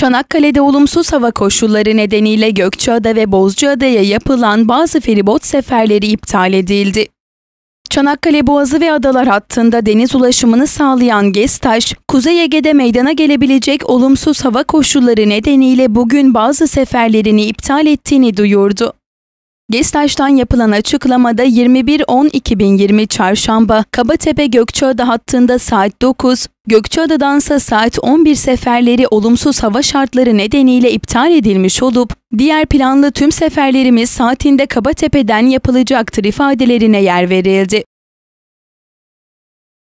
Çanakkale'de olumsuz hava koşulları nedeniyle Gökçeada ve Bozcaada'ya yapılan bazı feribot seferleri iptal edildi. Çanakkale Boğazı ve Adalar hattında deniz ulaşımını sağlayan Gestaş, Kuzey Ege'de meydana gelebilecek olumsuz hava koşulları nedeniyle bugün bazı seferlerini iptal ettiğini duyurdu. Gestaş'tan yapılan açıklamada 21.10.2020 Çarşamba Kabatepe Gökçeada hattında saat 9, Gökçeada'dansa saat 11 seferleri olumsuz hava şartları nedeniyle iptal edilmiş olup, diğer planlı tüm seferlerimiz saatinde Kabatepe'den yapılacaktır ifadelerine yer verildi.